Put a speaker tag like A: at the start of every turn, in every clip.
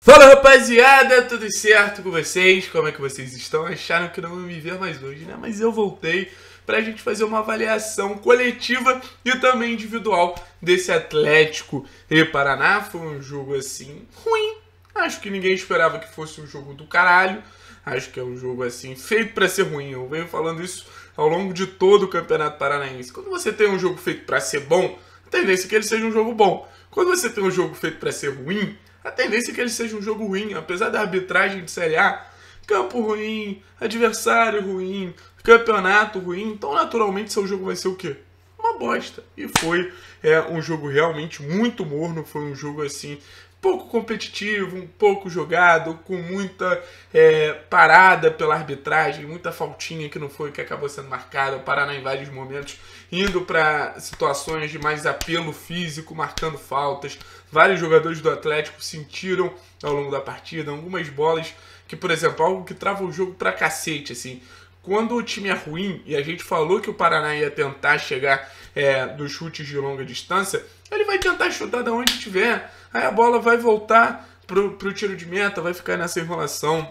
A: Fala rapaziada, tudo certo com vocês? Como é que vocês estão? Acharam que não iam me ver mais hoje, né? Mas eu voltei para a gente fazer uma avaliação coletiva e também individual desse Atlético e Paraná. Foi um jogo assim ruim. Acho que ninguém esperava que fosse um jogo do caralho. Acho que é um jogo assim feito para ser ruim. Eu venho falando isso ao longo de todo o Campeonato Paranaense. Quando você tem um jogo feito para ser bom, a tendência é que ele seja um jogo bom. Quando você tem um jogo feito para ser ruim, a tendência é que ele seja um jogo ruim, apesar da arbitragem de Série A, campo ruim, adversário ruim, campeonato ruim, então naturalmente seu jogo vai ser o quê? Uma bosta. E foi é, um jogo realmente muito morno, foi um jogo assim pouco competitivo, um pouco jogado, com muita é, parada pela arbitragem, muita faltinha que não foi que acabou sendo marcada. O Paraná em vários momentos indo para situações de mais apelo físico, marcando faltas. Vários jogadores do Atlético sentiram ao longo da partida algumas bolas que, por exemplo, algo que trava o jogo pra cacete, assim quando o time é ruim e a gente falou que o Paraná ia tentar chegar é, dos chutes de longa distância, ele vai tentar chutar da onde tiver. Aí a bola vai voltar pro, o tiro de meta, vai ficar nessa enrolação.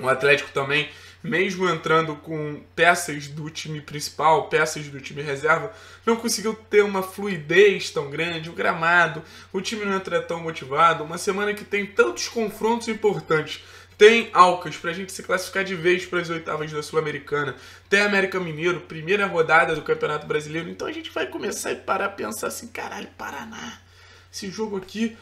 A: O Atlético também, mesmo entrando com peças do time principal, peças do time reserva, não conseguiu ter uma fluidez tão grande, o gramado, o time não entra tão motivado. Uma semana que tem tantos confrontos importantes. Tem Alcas para a gente se classificar de vez para as oitavas da Sul-Americana. Tem América Mineiro, primeira rodada do Campeonato Brasileiro. Então a gente vai começar a parar a pensar assim: caralho, Paraná esse jogo aqui,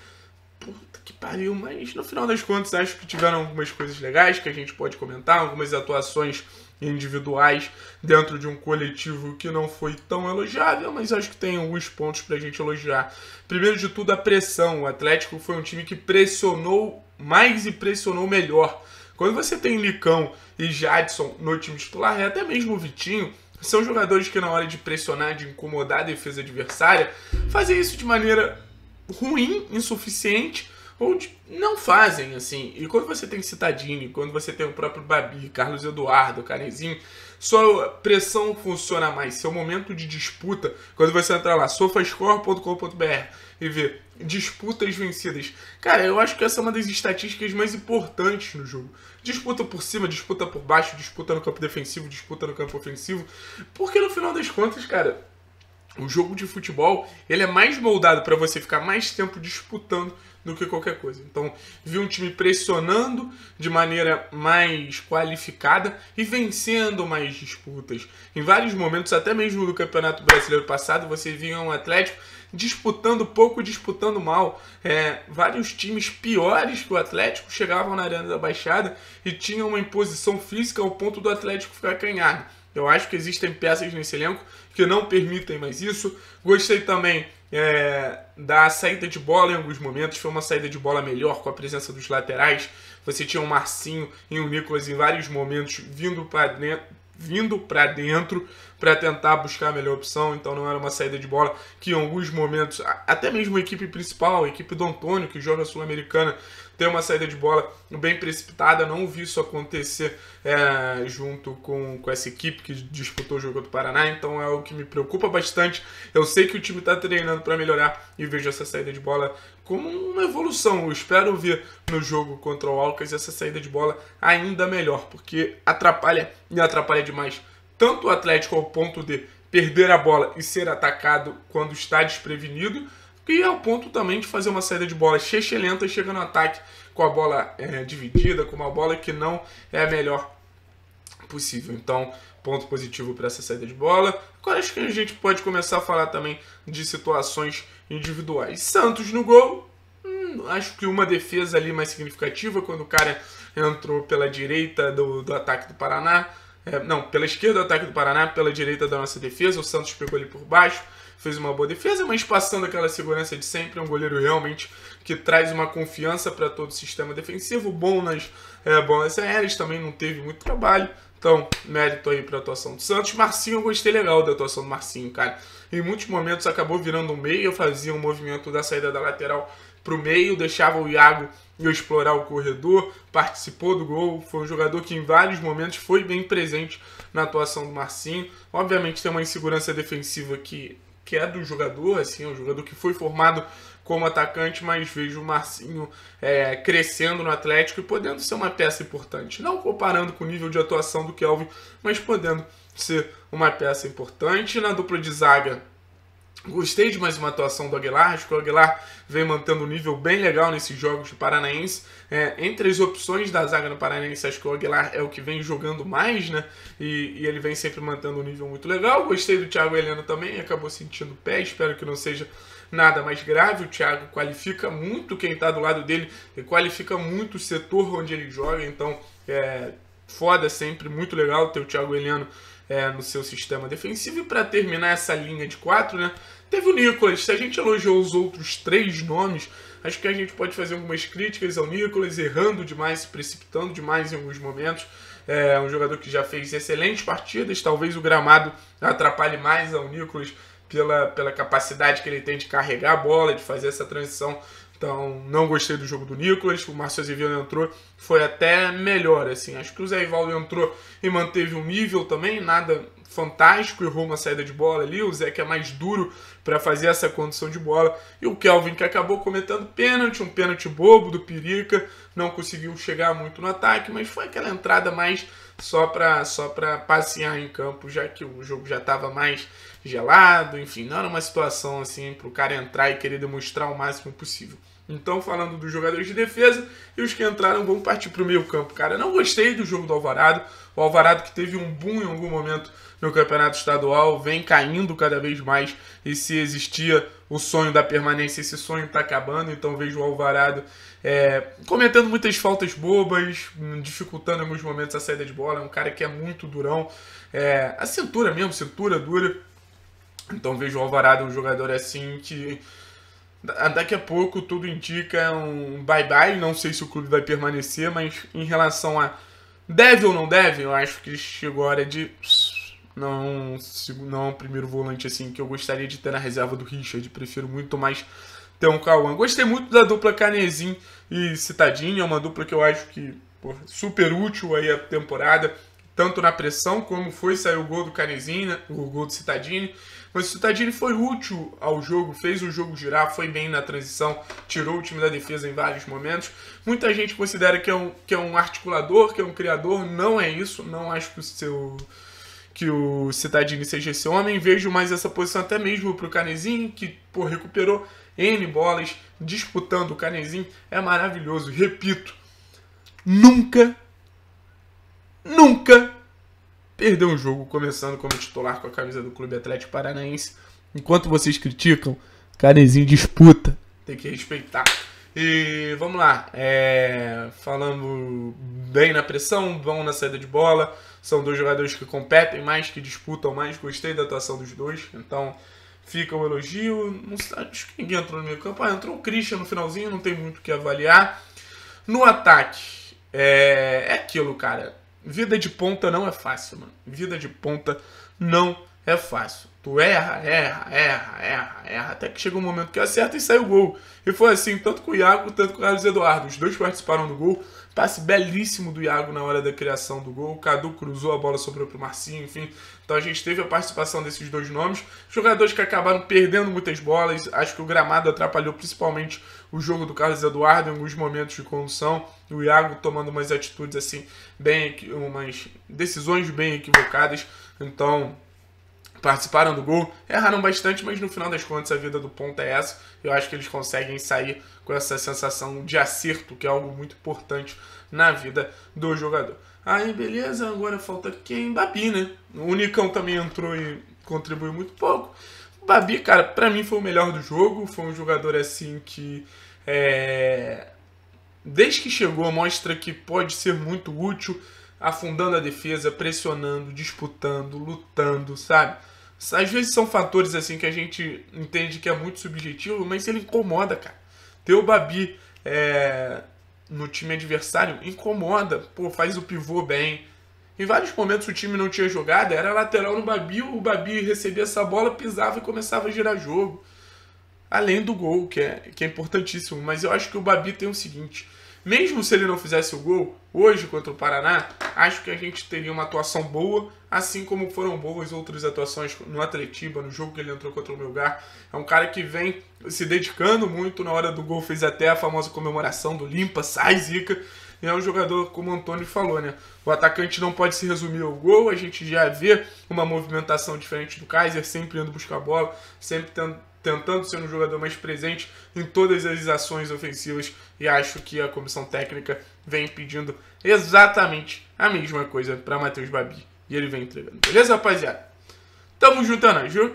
A: puta que pariu, mas no final das contas acho que tiveram algumas coisas legais que a gente pode comentar, algumas atuações individuais dentro de um coletivo que não foi tão elogiável, mas acho que tem alguns pontos para a gente elogiar. Primeiro de tudo, a pressão. O Atlético foi um time que pressionou mais e pressionou melhor. Quando você tem Licão e Jadson no time titular, e até mesmo o Vitinho, são jogadores que na hora de pressionar, de incomodar a defesa adversária, fazem isso de maneira ruim, insuficiente, ou de, não fazem, assim. E quando você tem Citadini, quando você tem o próprio Babi, Carlos Eduardo, Carezinho, sua pressão funciona mais, seu momento de disputa, quando você entrar lá, sofascore.com.br e ver disputas vencidas. Cara, eu acho que essa é uma das estatísticas mais importantes no jogo. Disputa por cima, disputa por baixo, disputa no campo defensivo, disputa no campo ofensivo. Porque no final das contas, cara, o jogo de futebol ele é mais moldado para você ficar mais tempo disputando do que qualquer coisa. Então, vi um time pressionando de maneira mais qualificada e vencendo mais disputas. Em vários momentos, até mesmo no Campeonato Brasileiro passado, você via um Atlético disputando pouco, disputando mal. É, vários times piores que o Atlético chegavam na Arena da Baixada e tinham uma imposição física ao ponto do Atlético ficar canhado. Eu acho que existem peças nesse elenco que não permitem mais isso. Gostei também é, da saída de bola em alguns momentos, foi uma saída de bola melhor com a presença dos laterais. Você tinha o um Marcinho e o um Nicolas em vários momentos vindo para dentro vindo para dentro para tentar buscar a melhor opção, então não era uma saída de bola que em alguns momentos, até mesmo a equipe principal, a equipe do Antônio, que joga Sul-Americana, ter uma saída de bola bem precipitada. Não vi isso acontecer é, junto com, com essa equipe que disputou o jogo do Paraná, então é algo que me preocupa bastante. Eu sei que o time está treinando para melhorar e vejo essa saída de bola como uma evolução. Eu espero ver no jogo contra o Alcas essa saída de bola ainda melhor, porque atrapalha e atrapalha demais tanto o Atlético ao ponto de perder a bola e ser atacado quando está desprevenido, e ao ponto também de fazer uma saída de bola lenta chega no ataque com a bola é, dividida, com uma bola que não é a melhor possível. Então, ponto positivo para essa saída de bola. Agora acho que a gente pode começar a falar também de situações individuais. Santos no gol. Hum, acho que uma defesa ali mais significativa, quando o cara entrou pela direita do, do ataque do Paraná. É, não, pela esquerda do ataque do Paraná, pela direita da nossa defesa. O Santos pegou ali por baixo fez uma boa defesa, mas passando aquela segurança de sempre. É um goleiro realmente que traz uma confiança para todo o sistema defensivo. Bom nas é, bolas aéreas, também não teve muito trabalho. Então, mérito aí para a atuação do Santos. Marcinho, eu gostei legal da atuação do Marcinho, cara. Em muitos momentos acabou virando um meio, fazia um movimento da saída da lateral para o meio, deixava o Iago explorar o corredor, participou do gol, foi um jogador que em vários momentos foi bem presente na atuação do Marcinho. Obviamente tem uma insegurança defensiva que que é do jogador, assim, é um jogador que foi formado como atacante, mas vejo o Marcinho é, crescendo no Atlético e podendo ser uma peça importante. Não comparando com o nível de atuação do Kelvin, mas podendo ser uma peça importante. Na dupla de zaga, Gostei de mais uma atuação do Aguilar, acho que o Aguilar vem mantendo um nível bem legal nesses jogos de Paranaense. É, entre as opções da zaga no Paranaense, acho que o Aguilar é o que vem jogando mais, né? E, e ele vem sempre mantendo um nível muito legal. Gostei do Thiago Helena também, acabou sentindo pé, espero que não seja nada mais grave. O Thiago qualifica muito quem está do lado dele, e qualifica muito o setor onde ele joga, então é foda sempre, muito legal ter o Thiago Heleno é, no seu sistema defensivo. E para terminar essa linha de quatro, né, teve o Nicolas. Se a gente elogiou os outros três nomes, acho que a gente pode fazer algumas críticas ao Nicolas, errando demais, se precipitando demais em alguns momentos. É um jogador que já fez excelentes partidas, talvez o gramado atrapalhe mais ao Nicolas pela, pela capacidade que ele tem de carregar a bola, de fazer essa transição então, não gostei do jogo do Nicolas. O Márcio Azevedo entrou, foi até melhor, assim. Acho que o Zé Ivaldo entrou e manteve um nível também, nada fantástico, errou uma saída de bola ali. O Zé que é mais duro para fazer essa condição de bola. E o Kelvin que acabou cometendo pênalti, um pênalti bobo do Pirica, não conseguiu chegar muito no ataque, mas foi aquela entrada mais só para só para passear em campo, já que o jogo já estava mais gelado, enfim, não era uma situação assim para o cara entrar e querer demonstrar o máximo possível. Então, falando dos jogadores de defesa, e os que entraram vão partir para o meio campo. Cara, não gostei do jogo do Alvarado. O Alvarado que teve um boom em algum momento no campeonato estadual, vem caindo cada vez mais. E se existia o sonho da permanência, esse sonho está acabando. Então vejo o Alvarado é, cometendo muitas faltas bobas, dificultando em alguns momentos a saída de bola. É um cara que é muito durão. É, a cintura mesmo, cintura dura. Então vejo o Alvarado um jogador assim que Daqui a pouco tudo indica um bye-bye, não sei se o clube vai permanecer, mas em relação a deve ou não deve, eu acho que chegou a hora de não, não é primeiro volante assim que eu gostaria de ter na reserva do Richard, prefiro muito mais ter um Cauã. Gostei muito da dupla canezinho e Citadinho, é uma dupla que eu acho que porra, super útil aí a temporada tanto na pressão como foi sair o gol do Canesina, né? o gol do Citadini. Mas o Citadini foi útil ao jogo, fez o jogo girar, foi bem na transição, tirou o time da defesa em vários momentos. Muita gente considera que é um, que é um articulador, que é um criador, não é isso, não acho que o seu que o Citadini seja esse homem, vejo mais essa posição até mesmo para o Canezinho, que pô, recuperou N bolas, disputando o Canezinho, é maravilhoso, repito, nunca nunca perdeu um jogo começando como titular com a camisa do Clube Atlético Paranaense. Enquanto vocês criticam, carezinho disputa. Tem que respeitar. E vamos lá. É, falando bem na pressão, bom na saída de bola. São dois jogadores que competem mais, que disputam mais. Gostei da atuação dos dois. Então fica o um elogio. Não sei, acho que ninguém entrou no meio campo. Ah, entrou o Christian no finalzinho, não tem muito o que avaliar. No ataque, é, é aquilo, cara. Vida de ponta não é fácil, mano. Vida de ponta não é fácil. Tu erra, erra, erra, erra, erra, até que chega um momento que acerta e sai o gol. E foi assim, tanto com o Iago, tanto com o Carlos Eduardo. Os dois participaram do gol. Passe belíssimo do Iago na hora da criação do gol. O Cadu cruzou a bola, sobrou pro Marcinho, enfim. Então a gente teve a participação desses dois nomes. Jogadores que acabaram perdendo muitas bolas. Acho que o gramado atrapalhou principalmente o jogo do Carlos Eduardo em alguns momentos de condução. O Iago tomando umas atitudes assim, bem, umas decisões bem equivocadas. Então, participaram do gol, erraram bastante, mas no final das contas a vida do ponto é essa. Eu acho que eles conseguem sair com essa sensação de acerto, que é algo muito importante na vida do jogador. Aí beleza, agora falta quem? Babi, né? O Nicão também entrou e contribuiu muito pouco. Babi, cara, para mim foi o melhor do jogo, foi um jogador assim que é... desde que chegou mostra que pode ser muito útil afundando a defesa, pressionando, disputando, lutando, sabe? Às vezes são fatores assim que a gente entende que é muito subjetivo, mas ele incomoda, cara. Ter o Babi é, no time adversário incomoda, pô, faz o pivô bem. Em vários momentos o time não tinha jogada, era lateral no Babi, o Babi recebia essa bola, pisava e começava a girar jogo. Além do gol, que é, que é importantíssimo, mas eu acho que o Babi tem o seguinte: mesmo se ele não fizesse o gol, hoje contra o Paraná, acho que a gente teria uma atuação boa, assim como foram boas outras atuações no Atletiba, no jogo que ele entrou contra o Melgar. É um cara que vem se dedicando muito na hora do gol, fez até a famosa comemoração do limpa, sai zica. E é um jogador, como o Antônio falou, né? O atacante não pode se resumir ao gol, a gente já vê uma movimentação diferente do Kaiser, sempre indo buscar a bola, sempre tentando tentando ser um jogador mais presente em todas as ações ofensivas e acho que a comissão técnica vem pedindo exatamente a mesma coisa para Matheus Babi e ele vem entregando. Beleza, rapaziada? Tamo juntando, é viu?